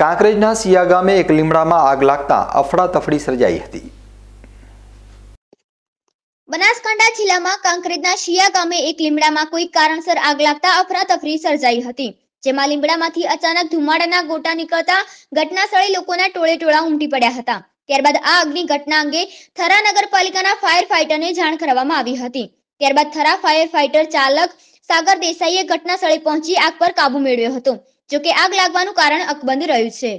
કાંકરેજના સિયા ગામે એક લીમડામાં આગ લાગતા અફડાતફડી સર્જાઈ હતી બનાસકાંઠા જિલ્લામાં કાંકરેજના શિયા ગામે એક લીમડામાં કોઈ કારણસર આગ લાગતા અફરાતફરી સર્જાઈ હતી જેમાં લીમડામાંથી અચાનક ધુમાડાના ગોટા નીકળતા ઘટના સ્થળે લોકોના ટોળે ટોળા ઉમટી પડ્યા હતા ત્યારબાદ આ આગની ઘટના અંગે થરા નગરપાલિકાના ફાયર ફાઈટરને જાણ કરવામાં આવી હતી ત્યારબાદ થરા ફાયર ફાઈટર ચાલક સાગર દેસાઈએ ઘટના સ્થળે પહોંચી આગ પર કાબુ મેળવ્યો હતો જોકે આગ લાગવાનું કારણ અકબંધ રહ્યું છે